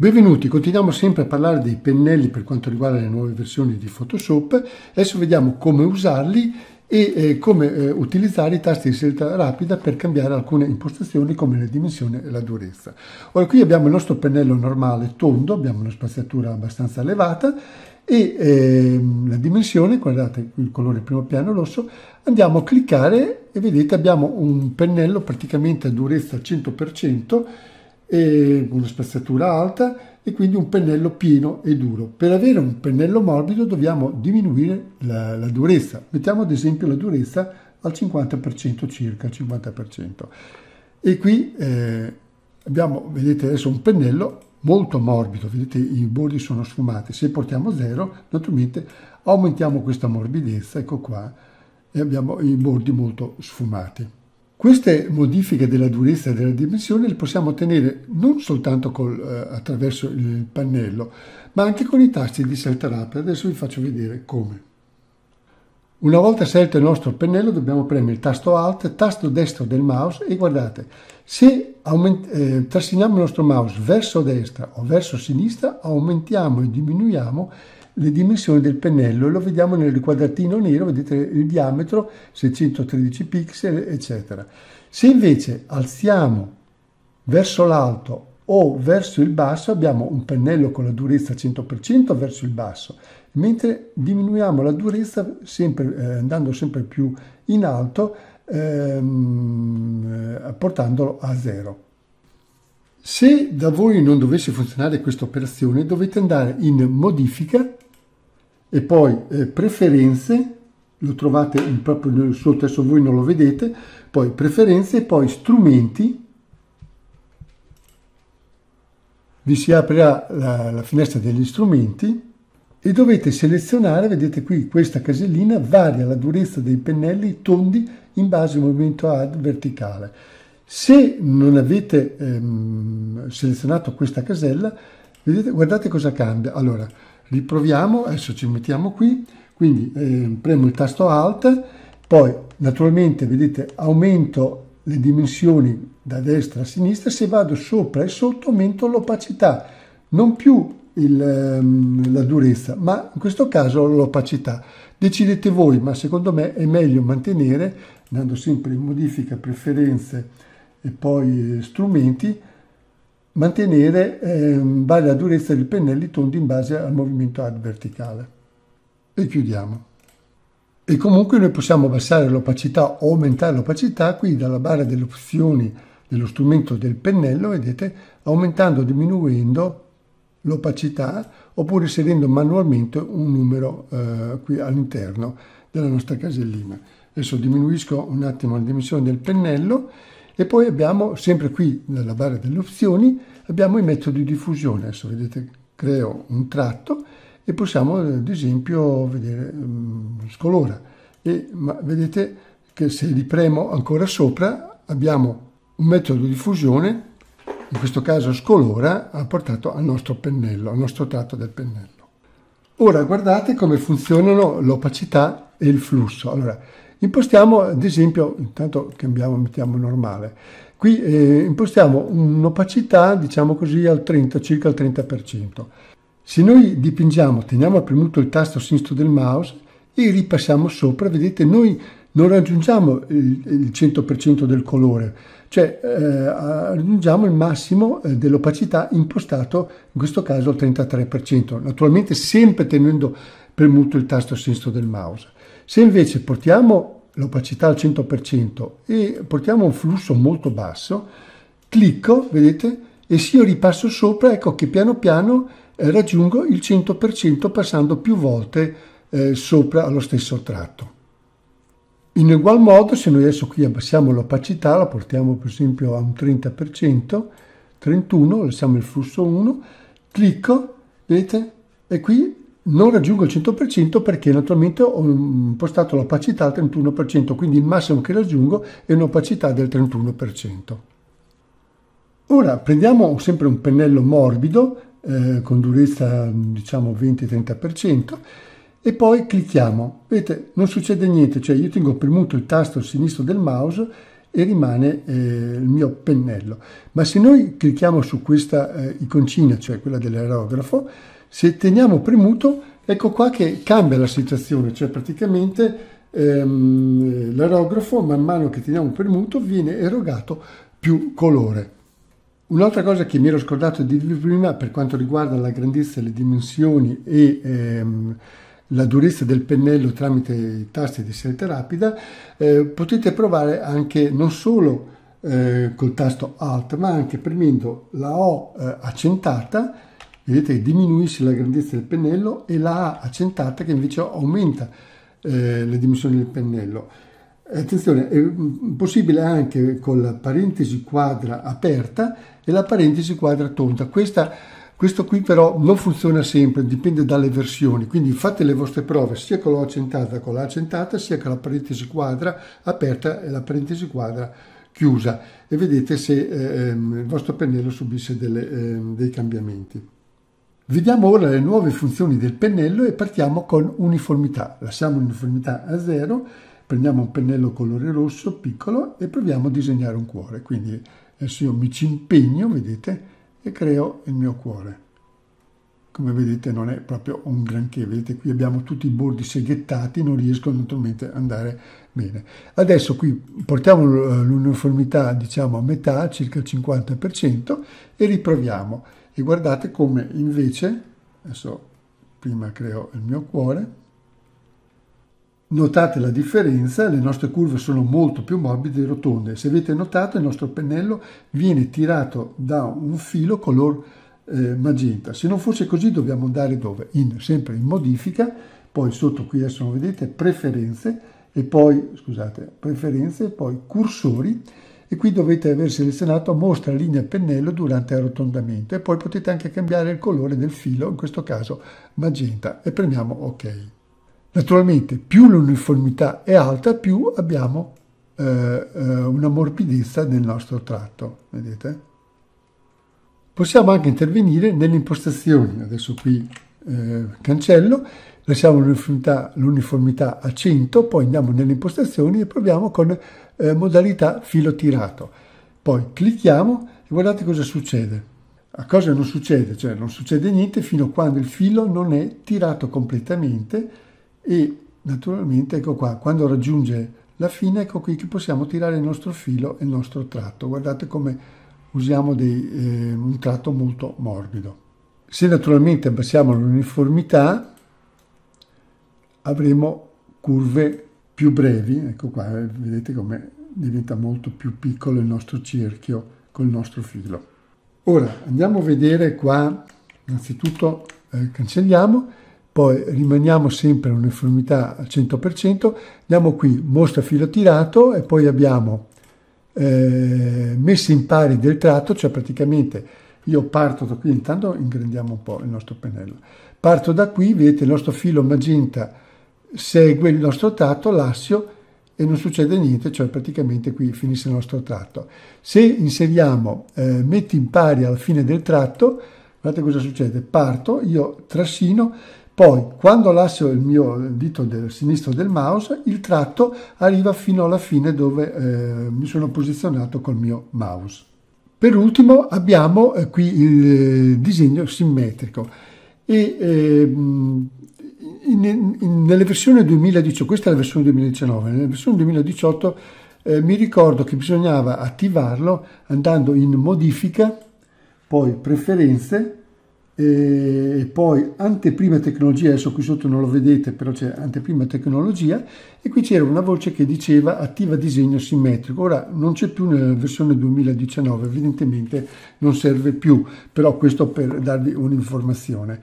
Benvenuti, continuiamo sempre a parlare dei pennelli per quanto riguarda le nuove versioni di Photoshop. Adesso vediamo come usarli e eh, come eh, utilizzare i tasti di scelta rapida per cambiare alcune impostazioni come le dimensioni e la durezza. Ora qui abbiamo il nostro pennello normale tondo, abbiamo una spaziatura abbastanza elevata e eh, la dimensione, guardate il colore primo piano rosso, andiamo a cliccare e vedete abbiamo un pennello praticamente a durezza 100%, e una spazzatura alta e quindi un pennello pieno e duro. Per avere un pennello morbido dobbiamo diminuire la, la durezza. Mettiamo ad esempio la durezza al 50% circa, 50%. E qui eh, abbiamo, vedete adesso un pennello molto morbido, vedete i bordi sono sfumati. Se portiamo zero, naturalmente aumentiamo questa morbidezza, ecco qua, e abbiamo i bordi molto sfumati. Queste modifiche della durezza e della dimensione le possiamo ottenere non soltanto col, eh, attraverso il pannello, ma anche con i tasti di Seltarap. Adesso vi faccio vedere come. Una volta scelto il nostro pennello dobbiamo premere il tasto Alt, tasto destro del mouse e guardate, se aument- eh, trasciniamo il nostro mouse verso destra o verso sinistra, aumentiamo e diminuiamo le dimensioni del pennello e lo vediamo nel quadratino nero, vedete il diametro 613 pixel eccetera. Se invece alziamo verso l'alto o verso il basso abbiamo un pennello con la durezza 100% verso il basso, mentre diminuiamo la durezza sempre, eh, andando sempre più in alto ehm, eh, portandolo a zero. Se da voi non dovesse funzionare questa operazione dovete andare in modifica e poi eh, preferenze, lo trovate proprio nel suo testo, voi non lo vedete, poi preferenze e poi strumenti, vi si aprirà la, la finestra degli strumenti e dovete selezionare, vedete qui questa casellina, varia la durezza dei pennelli tondi in base al movimento ad verticale. Se non avete ehm, selezionato questa casella, vedete, guardate cosa cambia. Allora, riproviamo, adesso ci mettiamo qui, quindi eh, premo il tasto Alt, poi naturalmente vedete aumento le dimensioni da destra a sinistra, se vado sopra e sotto aumento l'opacità, non più il, ehm, la durezza, ma in questo caso l'opacità. Decidete voi, ma secondo me è meglio mantenere, andando sempre in modifica, preferenze, e poi eh, strumenti, mantenere eh, varia la durezza dei pennelli tondi in base al movimento ad verticale. E chiudiamo. E comunque noi possiamo abbassare l'opacità o aumentare l'opacità qui dalla barra delle opzioni dello strumento del pennello, vedete, aumentando o diminuendo l'opacità oppure inserendo manualmente un numero eh, qui all'interno della nostra casellina. Adesso diminuisco un attimo la dimensione del pennello e poi abbiamo, sempre qui nella barra delle opzioni, abbiamo i metodi di fusione. Adesso vedete, creo un tratto e possiamo ad esempio vedere mm, scolora. E, ma vedete che se li premo ancora sopra abbiamo un metodo di fusione, in questo caso scolora, ha portato al nostro pennello, al nostro tratto del pennello. Ora guardate come funzionano l'opacità e il flusso. Allora, Impostiamo, ad esempio, intanto cambiamo, mettiamo normale. Qui eh, impostiamo un'opacità, diciamo così, al 30, circa al 30%. Se noi dipingiamo, teniamo premuto il tasto sinistro del mouse e ripassiamo sopra, vedete, noi non raggiungiamo il, il 100% del colore, cioè eh, raggiungiamo il massimo eh, dell'opacità impostato, in questo caso al 33%, naturalmente sempre tenendo premuto il tasto sinistro del mouse. Se invece portiamo l'opacità al 100% e portiamo un flusso molto basso, clicco, vedete, e se io ripasso sopra, ecco che piano piano eh, raggiungo il 100% passando più volte eh, sopra allo stesso tratto. In ugual modo, se noi adesso qui abbassiamo l'opacità, la portiamo per esempio a un 30%, 31, lasciamo il flusso 1, clicco, vedete, e qui non raggiungo il 100% perché naturalmente ho impostato l'opacità al 31%, quindi il massimo che raggiungo è un'opacità del 31%. Ora prendiamo sempre un pennello morbido eh, con durezza diciamo 20-30% e poi clicchiamo. Vedete, non succede niente, cioè io tengo premuto il tasto sinistro del mouse e rimane eh, il mio pennello. Ma se noi clicchiamo su questa eh, iconcina, cioè quella dell'aerografo, se teniamo premuto, ecco qua che cambia la situazione, cioè praticamente ehm, l'aerografo man mano che teniamo premuto viene erogato più colore. Un'altra cosa che mi ero scordato di dirvi prima per quanto riguarda la grandezza, le dimensioni e ehm, la durezza del pennello tramite i tasti di scelta rapida, eh, potete provare anche non solo eh, col tasto Alt ma anche premendo la O eh, accentata vedete che diminuisce la grandezza del pennello e la A accentata che invece aumenta eh, le dimensioni del pennello. Attenzione, è mm, possibile anche con la parentesi quadra aperta e la parentesi quadra tonda. Questa, questo qui però non funziona sempre, dipende dalle versioni, quindi fate le vostre prove sia con la accentata con la accentata, sia con la parentesi quadra aperta e la parentesi quadra chiusa e vedete se eh, ehm, il vostro pennello subisce delle, eh, dei cambiamenti. Vediamo ora le nuove funzioni del pennello e partiamo con uniformità. Lasciamo l'uniformità a zero, prendiamo un pennello colore rosso piccolo e proviamo a disegnare un cuore. Quindi adesso io mi ci impegno, vedete, e creo il mio cuore. Come vedete non è proprio un granché, vedete qui abbiamo tutti i bordi seghettati, non riescono naturalmente ad andare bene. Adesso qui portiamo eh, l'uniformità diciamo a metà, circa il 50% e riproviamo. E guardate come invece, adesso prima creo il mio cuore, Notate la differenza, le nostre curve sono molto più morbide e rotonde. Se avete notato il nostro pennello viene tirato da un filo color eh, magenta. Se non fosse così dobbiamo andare dove? In, sempre in modifica, poi sotto qui adesso vedete preferenze e poi, scusate, preferenze e poi cursori e qui dovete aver selezionato mostra linea pennello durante arrotondamento e poi potete anche cambiare il colore del filo, in questo caso magenta, e premiamo ok. Naturalmente più l'uniformità è alta più abbiamo eh, eh, una morbidezza nel nostro tratto, vedete? Possiamo anche intervenire nelle impostazioni, adesso qui eh, cancello, lasciamo l'uniformità a 100, poi andiamo nelle impostazioni e proviamo con eh, modalità filo tirato. Poi clicchiamo e guardate cosa succede. A cosa non succede? Cioè non succede niente fino a quando il filo non è tirato completamente e naturalmente ecco qua, quando raggiunge la fine ecco qui che possiamo tirare il nostro filo e il nostro tratto. Guardate come usiamo dei, eh, un tratto molto morbido. Se naturalmente abbassiamo l'uniformità avremo curve più brevi, ecco qua eh, vedete come diventa molto più piccolo il nostro cerchio col nostro filo. Ora andiamo a vedere qua, innanzitutto eh, cancelliamo, poi rimaniamo sempre a un'uniformità al 100%, andiamo qui mostra filo tirato e poi abbiamo eh, messi in pari del tratto, cioè praticamente io parto da qui, intanto ingrandiamo un po' il nostro pennello, parto da qui, vedete il nostro filo magenta segue il nostro tratto l'assio e non succede niente, cioè praticamente qui finisce il nostro tratto. Se inseriamo eh, metti in pari alla fine del tratto, guardate cosa succede, parto, io trascino, poi quando lasso il mio dito del sinistro del mouse, il tratto arriva fino alla fine dove eh, mi sono posizionato col mio mouse. Per ultimo abbiamo eh, qui il eh, disegno simmetrico e ehm, in, in, nelle versioni 2018, questa è la versione 2019, nella versione 2018 eh, mi ricordo che bisognava attivarlo andando in modifica, poi preferenze, eh, e poi anteprima tecnologia, adesso qui sotto non lo vedete, però c'è anteprima tecnologia, e qui c'era una voce che diceva attiva disegno simmetrico. Ora non c'è più nella versione 2019, evidentemente non serve più, però questo per darvi un'informazione.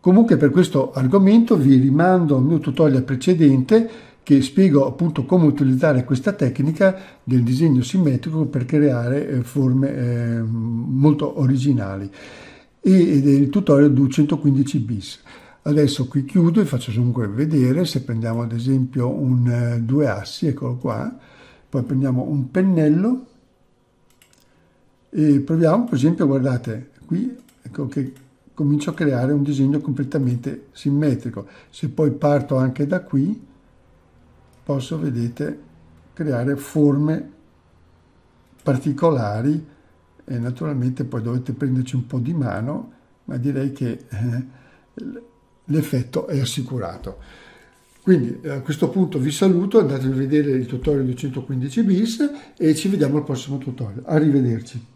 Comunque per questo argomento vi rimando al mio tutorial precedente che spiego appunto come utilizzare questa tecnica del disegno simmetrico per creare eh, forme ehm, molto originali e il tutorial 215 bis. Adesso qui chiudo e faccio comunque vedere se prendiamo ad esempio un eh, due assi, eccolo qua, poi prendiamo un pennello e proviamo per esempio guardate qui ecco che comincio a creare un disegno completamente simmetrico. Se poi parto anche da qui, posso, vedete, creare forme particolari e naturalmente poi dovete prenderci un po' di mano, ma direi che eh, l'effetto è assicurato. Quindi a questo punto vi saluto, andate a vedere il tutorial 215 bis e ci vediamo al prossimo tutorial. Arrivederci.